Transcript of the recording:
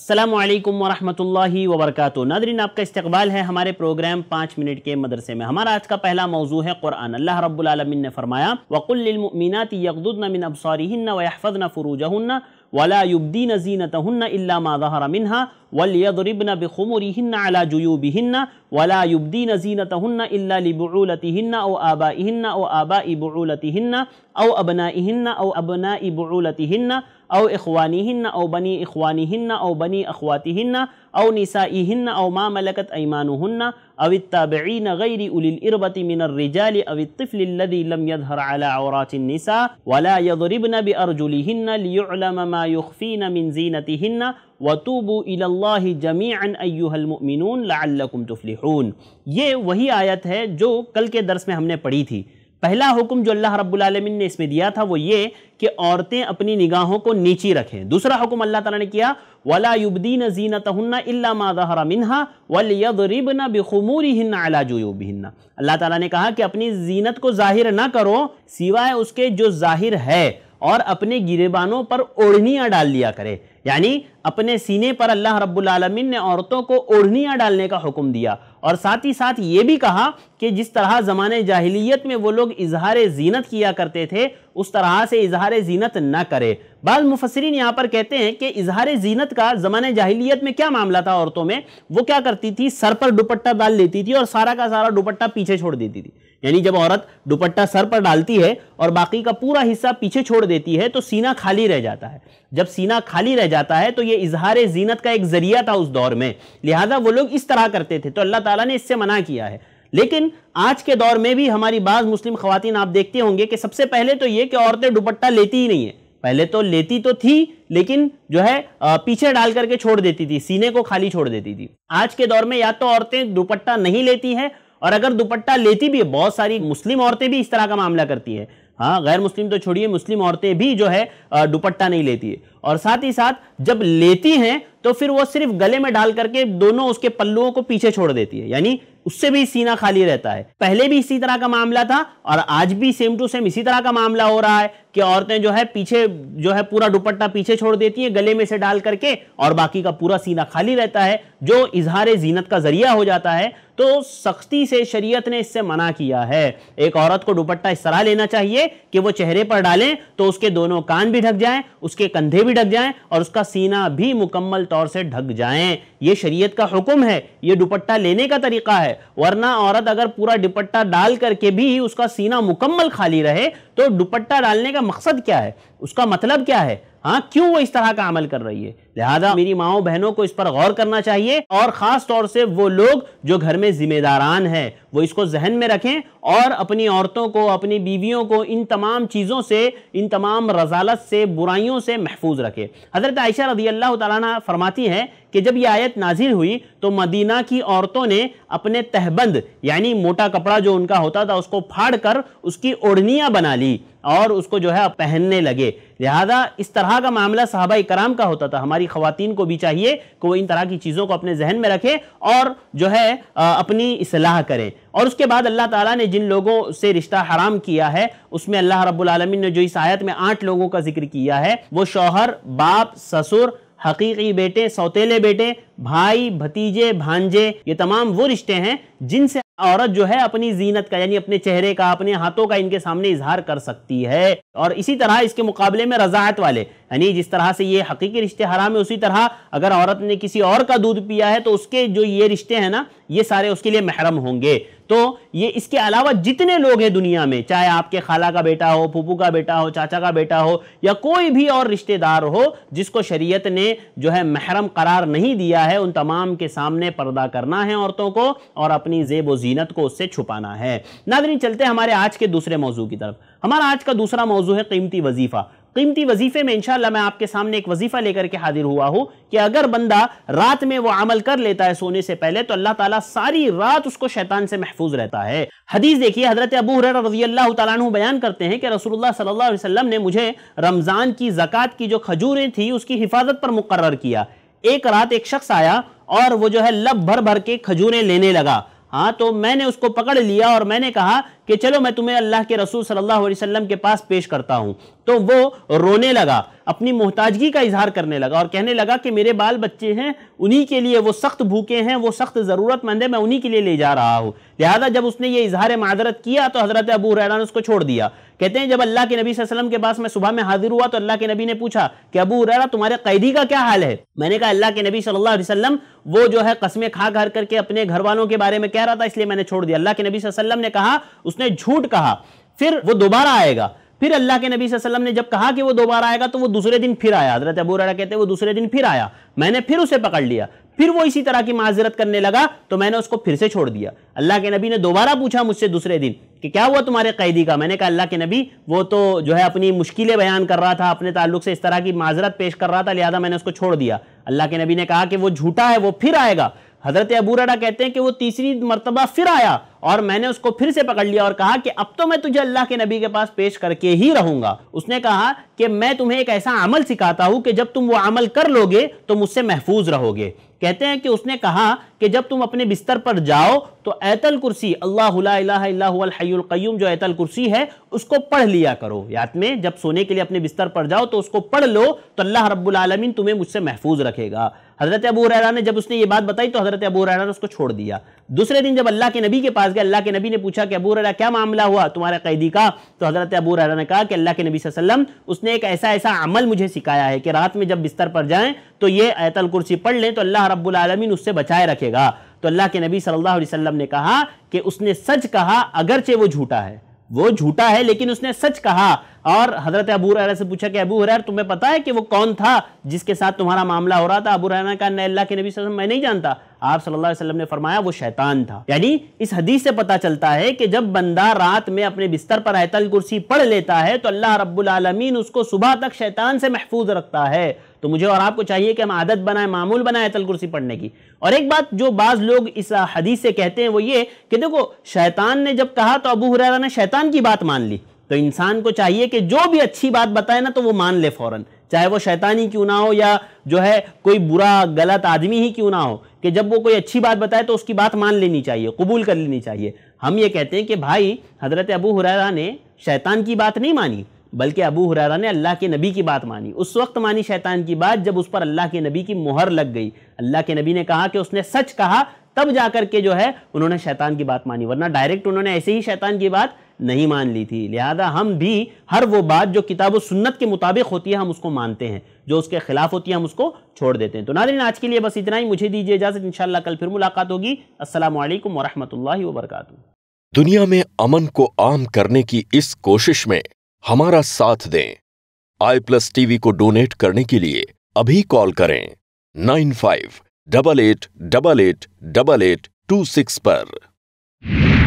अस्सलाम वालेकुम वरहमतुल्लाहि वबरकातुहू नादरीन आपका इस्तकबाल है हमारे प्रोग्राम पाँच मिनट के मदरसे में हमारा आज का पहला मौजू है कुरान अल्लाह रब्बुल आलमीन ने फरमाया वक़ुलमिनत यकदुद्न मिन व वहफ़न फ़रूजहन वला युबदीन जीनतहन इल्ला मा ज़हर मिनहा وليضربن بخمرهن على جيوبهن ولا يبدين زينتهن إلا لبعولتهن أو آبائهن أو آباء بعولتهن أو أبنائهن أو أبناء بعولتهن أو إخوانهن أو بني إخوانهن أو بني أخواتهن أو نسائهن أو ما ملكت أيمانهن أو التابعين غير أولي الإربة من الرجال أو الطفل الذي لم يظهر على عورات النساء ولا يضربن بأرجلهن ليعلم ما يخفين من زينتهن वतूबू इल्ला जमीन अयुहलमिन लाकुम ये वही आयत है जो कल के दरस में हमने पढ़ी थी पहला हुक्म जो अल्लाह रब्बुल ने इसमें दिया था वो ये कि औरतें अपनी निगाहों को नीचे रखें दूसरा हुक्म अल्लाह ताला ने किया वला युबदीन जीनत इल्ला मादहरा मिनहा वलयदरिबना बिखुमूरिहिन अला जुयूबिहिन अल्लाह ताला ने कहा कि अपनी जीनत को जाहिर ना करो सिवाय उसके जो जाहिर है और अपने गिरेबानों पर ओढ़नियाँ डाल लिया करे यानी अपने सीने पर अल्लाह रब्बुल आलमीन ने औरतों को ओढ़नियाँ डालने का हुक्म दिया और साथ ही साथ ये भी कहा कि जिस तरह ज़माने जाहिलियत में वो लोग इजहार जीनत किया करते थे उस तरह से इजहार जीनत ना करें बाद मुफसरीन यहाँ पर कहते हैं कि इजहार जीनत का ज़माने जाहिलियत में क्या मामला था औरतों में वो क्या करती थी सर पर दुपट्टा डाल लेती थी और सारा का सारा दुपट्टा पीछे छोड़ देती थी यानी जब औरत दुपट्टा सर पर डालती है और बाकी का पूरा हिस्सा पीछे छोड़ देती है तो सीना खाली रह जाता है जब सीना खाली रह जाता है तो ये इजहार जीनत का एक जरिया था उस दौर में लिहाजा वो लोग इस तरह करते थे तो अल्लाह ताला ने इससे मना किया है लेकिन आज के दौर में भी हमारी बाज़ मुस्लिम खातन आप देखते होंगे कि सबसे पहले तो ये कि औरतें दुपट्टा लेती ही नहीं है पहले तो लेती तो थी लेकिन जो है पीछे डाल करके छोड़ देती थी सीने को खाली छोड़ देती थी आज के दौर में या तो औरतें दुपट्टा नहीं लेती हैं और अगर दुपट्टा लेती भी है बहुत सारी मुस्लिम औरतें भी इस तरह का मामला करती है हाँ गैर मुस्लिम तो छोड़िए मुस्लिम औरतें भी जो है दुपट्टा नहीं लेती है और साथ ही साथ जब लेती हैं तो फिर वो सिर्फ गले में डाल करके दोनों उसके पल्लुओं को पीछे छोड़ देती है यानी उससे भी सीना खाली रहता है पहले भी इसी तरह का मामला था और आज भी सेम टू सेम इसी तरह का मामला हो रहा है कि औरतें जो है पीछे जो है पूरा दुपट्टा पीछे छोड़ देती हैं गले में से डाल करके और बाकी का पूरा सीना खाली रहता है जो इजहार जीनत का जरिया हो जाता है तो सख्ती से शरीयत ने इससे मना किया है एक औरत को दुपट्टा इस तरह लेना चाहिए कि वो चेहरे पर डालें तो उसके दोनों कान भी ढक जाएं उसके कंधे भी ढक जाएं और उसका सीना भी मुकम्मल तौर से ढक जाएं ये शरीयत का हुक्म है ये दुपट्टा लेने का तरीका है वरना औरत अगर पूरा दुपट्टा डाल करके भी उसका सीना मुकम्मल खाली रहे तो दुपट्टा डालने का मकसद क्या है उसका मतलब क्या है हाँ क्यों वो इस तरह का अमल कर रही है लिहाजा मेरी माओ बहनों को इस पर गौर करना चाहिए और ख़ास तौर से वो लोग जो घर में ज़िम्मेदारान है वो इसको जहन में रखें और अपनी औरतों को अपनी बीवियों को इन तमाम चीज़ों से इन तमाम रजालत से बुराइयों से महफूज रखें हज़रत आयशा रदी अल्लाह तला फरमाती है कि जब ये आयत नाजिल हुई तो मदीना की औरतों ने अपने तहबंद यानी मोटा कपड़ा जो उनका होता था उसको फाड़ कर उसकी ओढ़नियाँ बना ली और उसको जो है पहनने लगे लिहाजा इस तरह का मामला साहबा कराम का होता था हमारी खातन को भी चाहिए कि वो इन तरह की चीज़ों को अपने जहन में रखें और जो है अपनी असलाह करें और उसके बाद अल्लाह ताला ने जिन लोगों से रिश्ता हराम किया है उसमें अल्लाह रबालमी ने जो इस आयत में आठ लोगों का जिक्र किया है वो शौहर बाप ससुर हकीकी बेटे सौतेले बेटे भाई भतीजे भांजे ये तमाम वो रिश्ते हैं जिनसे औरत जो है अपनी जीनत का यानी अपने चेहरे का अपने हाथों का इनके सामने इजहार कर सकती है और इसी तरह इसके मुकाबले में रजायत वाले यानी जिस तरह से ये हकीकी रिश्ते हराम है उसी तरह अगर औरत ने किसी और का दूध पिया है तो उसके जो ये रिश्ते हैं ना ये सारे उसके लिए महरम होंगे तो ये इसके अलावा जितने लोग हैं दुनिया में चाहे आपके खाला का बेटा हो फूफू का बेटा हो चाचा का बेटा हो या कोई भी और रिश्तेदार हो जिसको शरीयत ने जो है महरम करार नहीं दिया है उन तमाम के सामने पर्दा करना है औरतों को और अपनी जेब व जीनत को उससे छुपाना है नादरी चलते हमारे आज के दूसरे मौजू की तरफ हमारा आज का दूसरा मौजू है कीमती वजीफ़ा कीमती वजीफे में इंशाल्लाह मैं आपके सामने एक वजीफा लेकर के हाजिर हुआ हूं कि अगर बंदा रात में वो अमल कर लेता है सोने से पहले तो अल्लाह ताला सारी रात उसको शैतान से महफूज रहता है हदीस देखिए हजरत अबू हुरर रजी अल्लाह बयान करते हैं कि रसूलुल्लाह सल्लल्लाहु अलैहि वसल्लम ने मुझे रमज़ान की जक़ात की जो खजूरें थी उसकी हिफाजत पर मुकर किया एक रात एक शख्स आया और वो जो है लब भर भर के खजूरें लेने लगा हाँ तो मैंने उसको पकड़ लिया और मैंने कहा कि चलो मैं तुम्हें अल्लाह के रसूल सल्लल्लाहु अलैहि वसल्लम के पास पेश करता हूँ तो वो रोने लगा अपनी मोहताजगी का इजहार करने लगा और कहने लगा कि मेरे बाल बच्चे हैं उन्हीं के लिए वो सख्त भूखे हैं वो सख्त ज़रूरतमंद है मैं उन्हीं के लिए ले जा रहा हूँ लिहाजा जब उसने ये इजहार मादरत किया तो हज़रत अबू रैरान उसको छोड़ दिया कहते हैं जब अल्लाह के नबी वसलम के पास मैं सुबह में हाजिर हुआ तो अल्लाह के नबी ने पूछा कि अबू उरारा तुम्हारे कैदी का क्या हाल है मैंने कहा अल्लाह के नबी सल्लल्लाहु अलैहि वसल्लम वो जो है कस्में खा घर करके अपने घर वालों के बारे में कह रहा था इसलिए मैंने छोड़ दिया अल्लाह के नबी वसल्लम ने कहा उसने झूठ कहा फिर वो दोबारा आएगा फिर अल्लाह के नबी वसल्लम ने जब कहा कि वो दोबारा आएगा तो वो दूसरे दिन फिर आया हजरत अबू रहा कहते वो दूसरे दिन फिर आया मैंने फिर उसे पकड़ लिया फिर वो इसी तरह की माजरत करने लगा तो मैंने उसको फिर से छोड़ दिया अल्लाह के नबी ने दोबारा पूछा मुझसे दूसरे दिन कि क्या हुआ तुम्हारे कैदी का मैंने कहा अल्लाह के नबी वो तो जो है अपनी मुश्किलें बयान कर रहा था अपने ताल्लुक से इस तरह की माजरत पेश कर रहा था लिहाजा मैंने उसको छोड़ दिया अल्लाह के नबी ने कहा कि वो झूठा है वो फिर आएगा हजरत अबूरडा कहते हैं कि वो तीसरी मरतबा फिर आया और मैंने उसको फिर से पकड़ लिया और कहा कि अब तो मैं तुझे अल्लाह के नबी के पास पेश करके ही रहूंगा उसने कहा कि मैं तुम्हें एक ऐसा अमल सिखाता हूं कि जब तुम वो अमल कर लोगे तो मुझसे महफूज रहोगे कहते हैं कि उसने कहा कि जब तुम अपने बिस्तर पर जाओ तो ऐतल कुर्सी क्यूम जो ऐतल कुर्सी है उसको पढ़ लिया करो याद में जब सोने के लिए अपने बिस्तर पर जाओ तो उसको पढ़ लो तो अल्लाह रब्बुल तुम्हें मुझसे महफूज रखेगा हज़रत अबू रैरा ने जब उसने ये बात बताई तो हज़रत अबू रैरा ने उसको छोड़ दिया दूसरे दिन जब अल्लाह के नबी के पास गए अल्लाह के नबी ने पूछा कि अबू रैरा क्या मामला हुआ तुम्हारे कैदी का तो हज़रत अबू रैरा ने कहा कि अल्लाह के नबी वसल्लम उसने एक ऐसा ऐसा अमल मुझे सिखाया है कि रात में जब बिस्तर पर जाएँ तो ये ऐतल कुर्सी पढ़ लें तो अल्लाह रब्बुलमीन उससे बचाए रखेगा तो अल्लाह के नबी सल्ला अलैहि ने कहा कि उसने सच कहा अगरचे वो झूठा है वो झूठा है लेकिन उसने सच कहा और हजरत अबू रहा से पूछा कि अबू हर तुम्हें पता है कि वो कौन था जिसके साथ तुम्हारा मामला हो रहा था अबू हुरैरा का अल्लाह के नबी मैं नहीं जानता आप सल्लल्लाहु अलैहि वसल्लम ने फरमाया वो शैतान था यानी इस हदीस से पता चलता है कि जब बंदा रात में अपने बिस्तर पर आयतल कुर्सी पढ़ लेता है तो अल्लाह रब्बुल उसको सुबह तक शैतान से महफूज रखता है तो मुझे और आपको चाहिए कि हम आदत बनाए मामूल बनाए आयतल कुर्सी पढ़ने की और एक बात जो बाज़ लोग इस हदीस से कहते हैं वो ये कि देखो शैतान ने जब कहा तो अबू हुरैरा ने शैतान की बात मान ली तो इंसान को चाहिए कि जो भी अच्छी बात बताए ना तो वो मान ले फौरन चाहे वो शैतानी क्यों ना हो या जो है कोई बुरा गलत आदमी ही क्यों ना हो कि जब वो कोई अच्छी बात बताए तो उसकी बात मान लेनी चाहिए कबूल कर लेनी चाहिए हम ये कहते हैं कि भाई हज़रत अबू हुरारा ने शैतान की बात नहीं मानी बल्कि अबू हुरारा ने अल्लाह के नबी की बात मानी उस वक्त मानी शैतान की बात जब उस पर अल्लाह के नबी की मुहर लग गई अल्लाह के नबी ने कहा कि उसने सच कहा तब जाकर के जो है उन्होंने शैतान की बात मानी वरना डायरेक्ट उन्होंने ऐसे ही शैतान की बात नहीं मान ली थी लिहाजा हम भी हर वो बात जो किताब सुन्नत के मुताबिक होती है हम उसको मानते हैं जो उसके खिलाफ होती है हम उसको छोड़ देते हैं तो नादरीन आज के लिए बस इतना ही मुझे दीजिए इजाज़त इंशाल्लाह कल फिर मुलाकात होगी असलम वरहमल वबरक दुनिया में अमन को आम करने की इस कोशिश में हमारा साथ दें आई प्लस टीवी को डोनेट करने के लिए अभी कॉल करें nine five double eight double eight double eight two six पर